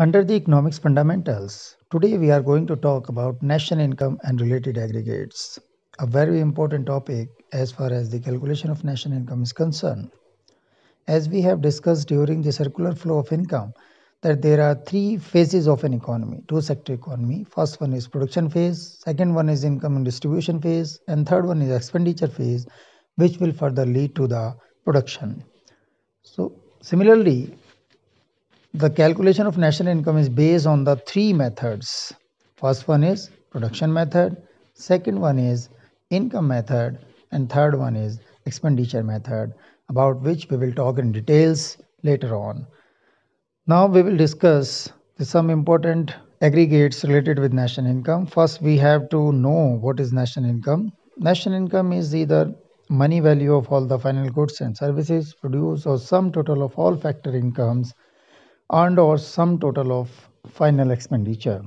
Under the economics fundamentals, today we are going to talk about national income and related aggregates, a very important topic as far as the calculation of national income is concerned. As we have discussed during the circular flow of income, that there are three phases of an economy, two sector economy. First one is production phase, second one is income and distribution phase, and third one is expenditure phase, which will further lead to the production. So similarly, the calculation of national income is based on the three methods first one is production method second one is income method and third one is expenditure method about which we will talk in details later on now we will discuss some important aggregates related with national income first we have to know what is national income national income is either money value of all the final goods and services produced or sum total of all factor incomes and or sum total of final expenditure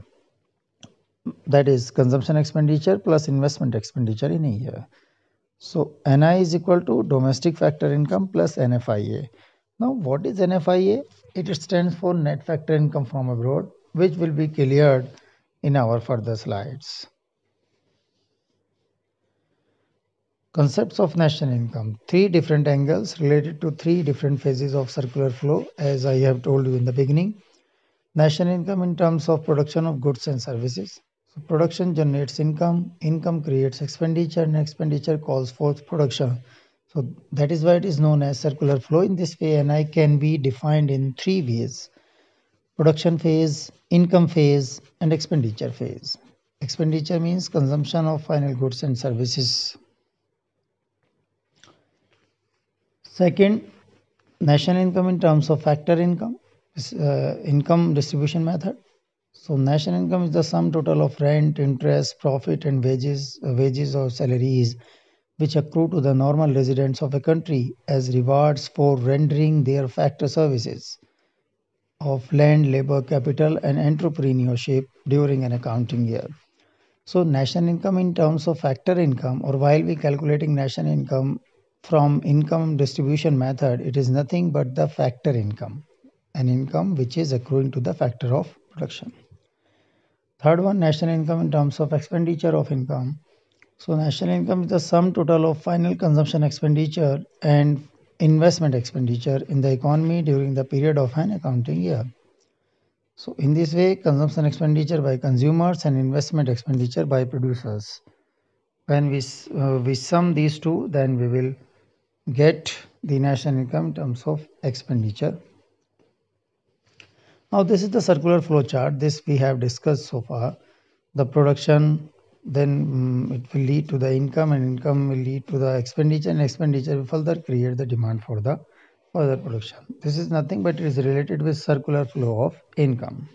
that is consumption expenditure plus investment expenditure in a year. So NI is equal to domestic factor income plus NFIA. Now what is NFIA? It stands for net factor income from abroad which will be cleared in our further slides. Concepts of national income. Three different angles related to three different phases of circular flow, as I have told you in the beginning. National income in terms of production of goods and services. So production generates income, income creates expenditure, and expenditure calls forth production. So that is why it is known as circular flow in this way, and I can be defined in three ways production phase, income phase, and expenditure phase. Expenditure means consumption of final goods and services Second, national income in terms of factor income is uh, income distribution method. So national income is the sum total of rent, interest, profit, and wages, uh, wages or salaries which accrue to the normal residents of a country as rewards for rendering their factor services of land, labor, capital, and entrepreneurship during an accounting year. So, national income in terms of factor income, or while we calculating national income from income distribution method it is nothing but the factor income an income which is accruing to the factor of production third one national income in terms of expenditure of income so national income is the sum total of final consumption expenditure and investment expenditure in the economy during the period of an accounting year so in this way consumption expenditure by consumers and investment expenditure by producers when we uh, we sum these two then we will get the national income in terms of expenditure. Now this is the circular flow chart. This we have discussed so far. The production, then um, it will lead to the income and income will lead to the expenditure and expenditure will further create the demand for the further production. This is nothing but it is related with circular flow of income.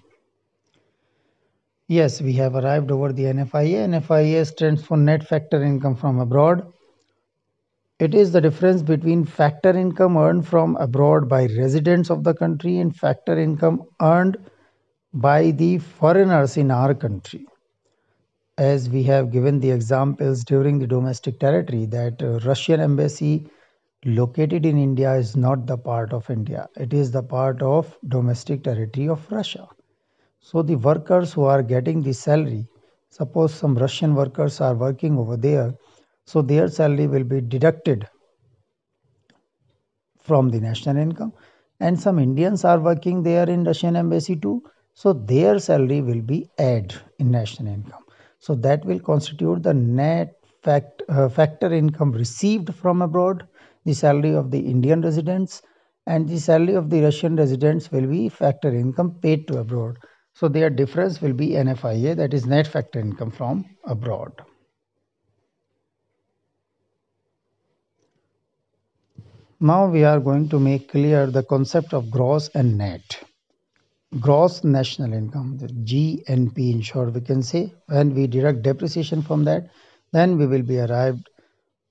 Yes, we have arrived over the NFIA. NFIA stands for net factor income from abroad it is the difference between factor income earned from abroad by residents of the country and factor income earned by the foreigners in our country. As we have given the examples during the domestic territory, that uh, Russian embassy located in India is not the part of India, it is the part of domestic territory of Russia. So the workers who are getting the salary, suppose some Russian workers are working over there so, their salary will be deducted from the national income and some Indians are working there in Russian embassy too. So, their salary will be added in national income. So, that will constitute the net fact, uh, factor income received from abroad, the salary of the Indian residents and the salary of the Russian residents will be factor income paid to abroad. So, their difference will be NFIA that is net factor income from abroad. Now we are going to make clear the concept of gross and net. Gross national income, the GNP in short we can say, when we deduct depreciation from that, then we will be arrived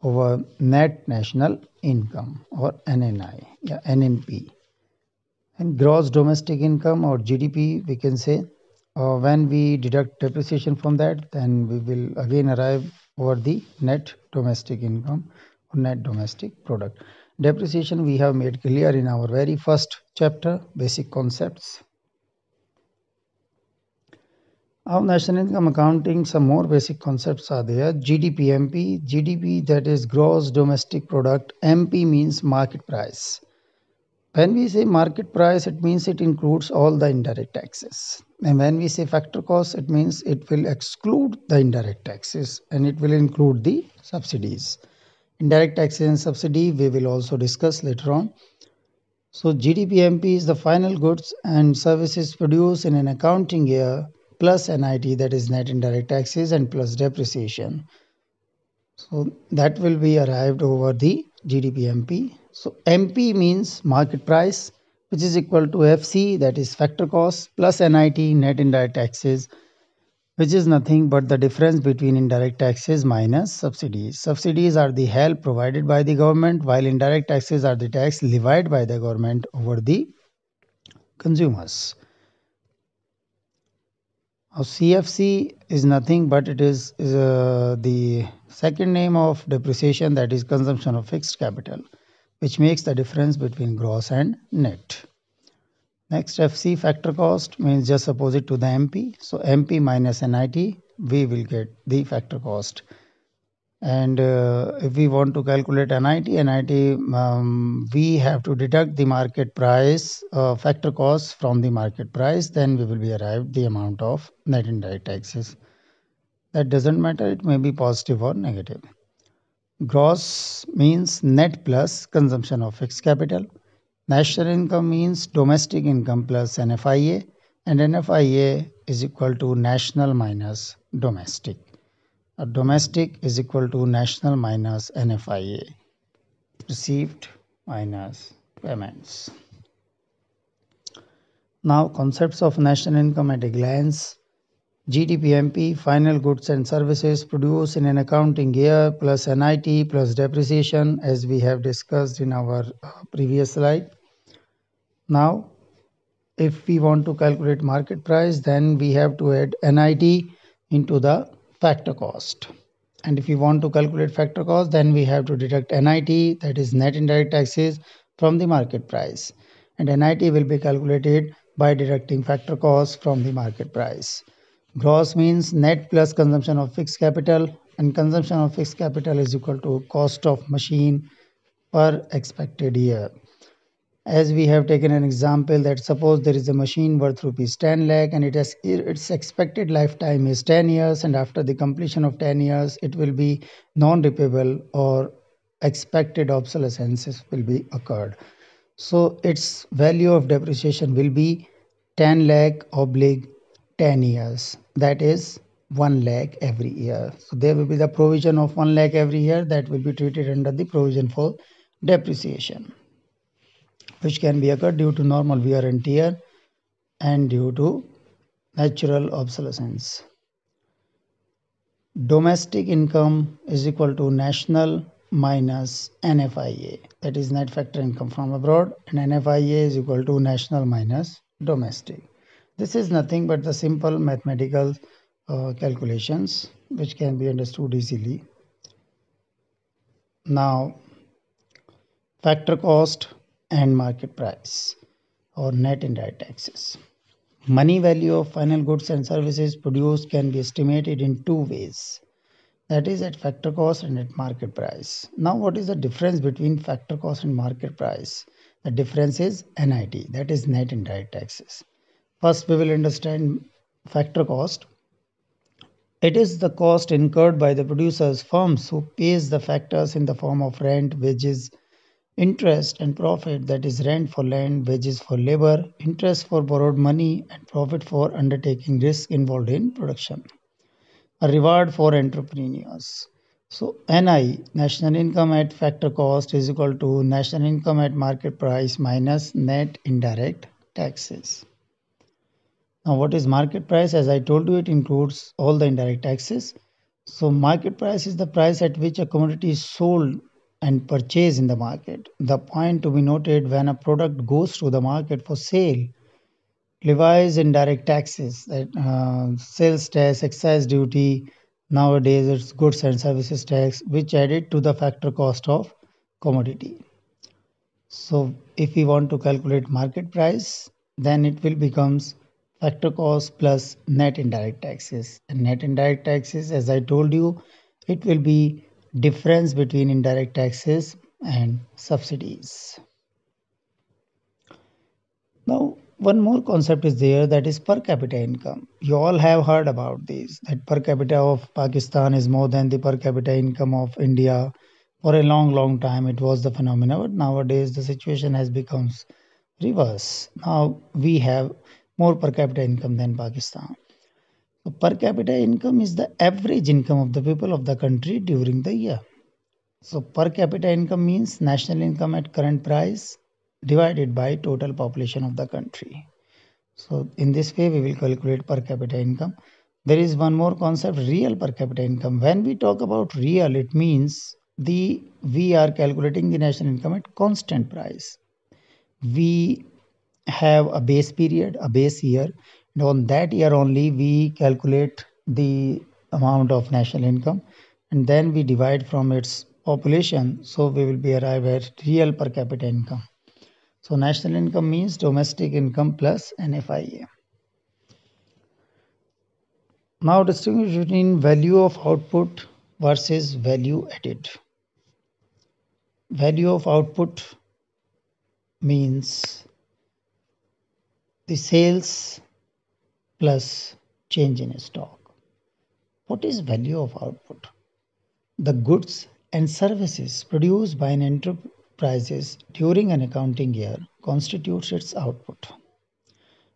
over net national income or NNI, yeah, NNP. And gross domestic income or GDP we can say, uh, when we deduct depreciation from that, then we will again arrive over the net domestic income or net domestic product. Depreciation we have made clear in our very first chapter, Basic Concepts. Of national income accounting, some more basic concepts are there. GDP, MP, GDP that is gross domestic product. MP means market price. When we say market price, it means it includes all the indirect taxes. And when we say factor cost, it means it will exclude the indirect taxes and it will include the subsidies. Indirect taxes and subsidy, we will also discuss later on. So GDPMP is the final goods and services produced in an accounting year plus NIT that is net indirect taxes and plus depreciation. So that will be arrived over the GDPMP. So MP means market price which is equal to FC that is factor cost plus NIT net indirect taxes which is nothing but the difference between indirect taxes minus subsidies. Subsidies are the help provided by the government, while indirect taxes are the tax levied by the government over the consumers. Now, CFC is nothing but it is, is uh, the second name of depreciation that is consumption of fixed capital, which makes the difference between gross and net. Next FC factor cost means just opposite to the MP. So MP minus NIT we will get the factor cost. And uh, if we want to calculate NIT, NIT um, we have to deduct the market price uh, factor cost from the market price. Then we will be arrived the amount of net indirect taxes. That doesn't matter. It may be positive or negative. Gross means net plus consumption of fixed capital National income means domestic income plus NFIA, and NFIA is equal to national minus domestic. A domestic is equal to national minus NFIA, received minus payments. Now, concepts of national income at a glance. GDPMP, final goods and services produced in an accounting year plus NIT plus depreciation as we have discussed in our uh, previous slide. Now, if we want to calculate market price, then we have to add NIT into the factor cost. And if we want to calculate factor cost, then we have to deduct NIT, that is net indirect taxes, from the market price. And NIT will be calculated by deducting factor cost from the market price. Gross means net plus consumption of fixed capital and consumption of fixed capital is equal to cost of machine per expected year as we have taken an example that suppose there is a machine worth rupees 10 lakh and it has its expected lifetime is 10 years and after the completion of 10 years it will be non repayable or expected obsolescence will be occurred so its value of depreciation will be 10 lakh oblique 10 years that is 1 lakh every year so there will be the provision of 1 lakh every year that will be treated under the provision for depreciation which can be occurred due to normal wear and tear and due to natural obsolescence. Domestic income is equal to national minus NFIA that is net factor income from abroad and NFIA is equal to national minus domestic. This is nothing but the simple mathematical uh, calculations which can be understood easily. Now factor cost and market price or net indirect taxes. Money value of final goods and services produced can be estimated in two ways that is, at factor cost and at market price. Now, what is the difference between factor cost and market price? The difference is NIT, that is, net indirect taxes. First, we will understand factor cost. It is the cost incurred by the producers' firms who pays the factors in the form of rent, wages, interest and profit that is rent for land wages for labor interest for borrowed money and profit for undertaking risk involved in production a reward for entrepreneurs so ni national income at factor cost is equal to national income at market price minus net indirect taxes now what is market price as i told you it includes all the indirect taxes so market price is the price at which a commodity is sold and purchase in the market. The point to be noted when a product goes to the market for sale, levies indirect taxes, that uh, sales tax, excise duty, nowadays it's goods and services tax, which added to the factor cost of commodity. So if we want to calculate market price, then it will becomes factor cost plus net indirect taxes. And net indirect taxes, as I told you, it will be difference between indirect taxes and subsidies now one more concept is there that is per capita income you all have heard about this that per capita of pakistan is more than the per capita income of india for a long long time it was the phenomena but nowadays the situation has becomes reverse now we have more per capita income than pakistan per capita income is the average income of the people of the country during the year. So per capita income means national income at current price divided by total population of the country. So in this way we will calculate per capita income. There is one more concept real per capita income. When we talk about real it means the we are calculating the national income at constant price. We have a base period, a base year and on that year only we calculate the amount of national income and then we divide from its population so we will be arrived at real per capita income so national income means domestic income plus nfia now distinguish between value of output versus value added value of output means the sales plus change in stock. What is value of output? The goods and services produced by an enterprise during an accounting year constitutes its output.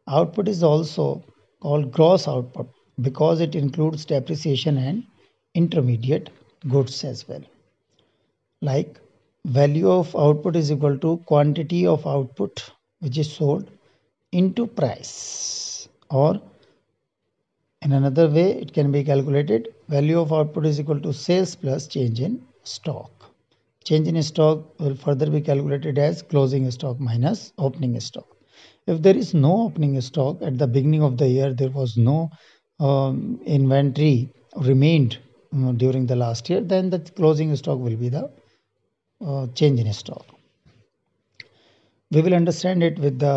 Output is also called gross output because it includes depreciation and intermediate goods as well. Like value of output is equal to quantity of output which is sold into price or in another way it can be calculated value of output is equal to sales plus change in stock change in stock will further be calculated as closing stock minus opening stock if there is no opening stock at the beginning of the year there was no um, inventory remained uh, during the last year then the closing stock will be the uh, change in stock we will understand it with the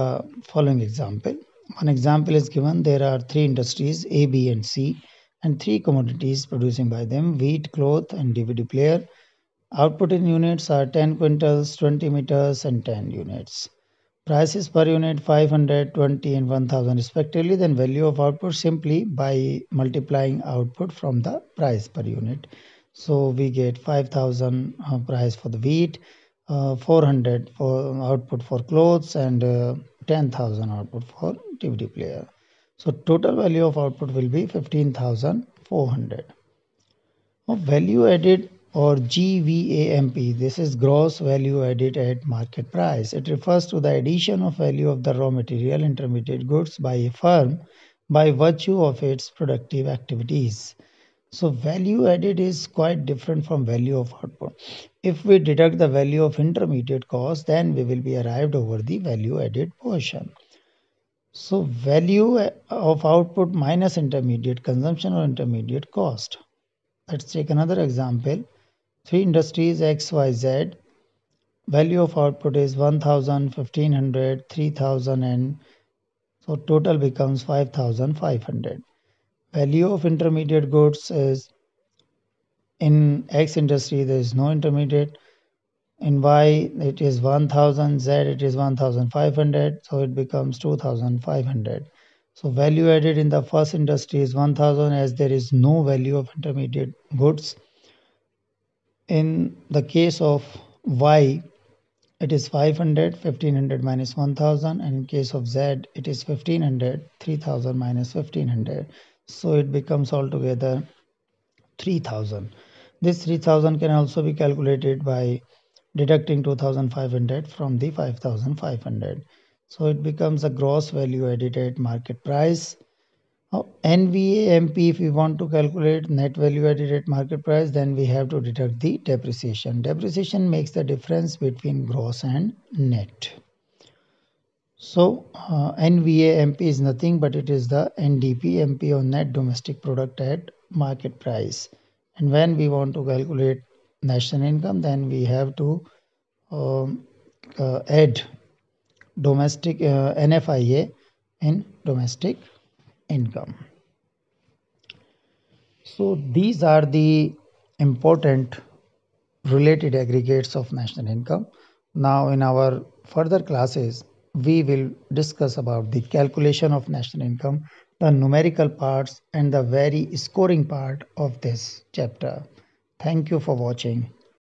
following example one example is given there are three industries A, B, and C, and three commodities producing by them wheat, cloth, and DVD player. Output in units are 10 quintals, 20 meters, and 10 units. Prices per unit 500, 20, and 1000 respectively. Then value of output simply by multiplying output from the price per unit. So we get 5000 uh, price for the wheat, uh, 400 for output for clothes, and uh, 10,000 output for DVD player. So total value of output will be 15,400. Now value added or GVAMP. This is gross value added at market price. It refers to the addition of value of the raw material intermediate goods by a firm by virtue of its productive activities. So value added is quite different from value of output. If we deduct the value of intermediate cost, then we will be arrived over the value added portion. So value uh, of output minus intermediate consumption or intermediate cost. Let's take another example. Three industries XYZ. Value of output is 1000, 1500, 3000 and so total becomes 5500. Value of intermediate goods is in X industry there is no intermediate, in Y it is 1000, Z it is 1500, so it becomes 2500. So value added in the first industry is 1000 as there is no value of intermediate goods. In the case of Y, it is 500, 1500 minus 1000, and in case of Z, it is 1500, 3000 minus 1500. So it becomes altogether 3000. This 3000 can also be calculated by deducting 2500 from the 5500. So it becomes a gross value added at market price. Now NVAMP if we want to calculate net value added at market price then we have to deduct the depreciation. Depreciation makes the difference between gross and net. So uh, NVAMP is nothing but it is the NDP MP on net domestic product at market price and when we want to calculate national income then we have to um, uh, add domestic uh, NFIA in domestic income. So these are the important related aggregates of national income. Now in our further classes we will discuss about the calculation of national income the numerical parts and the very scoring part of this chapter. Thank you for watching.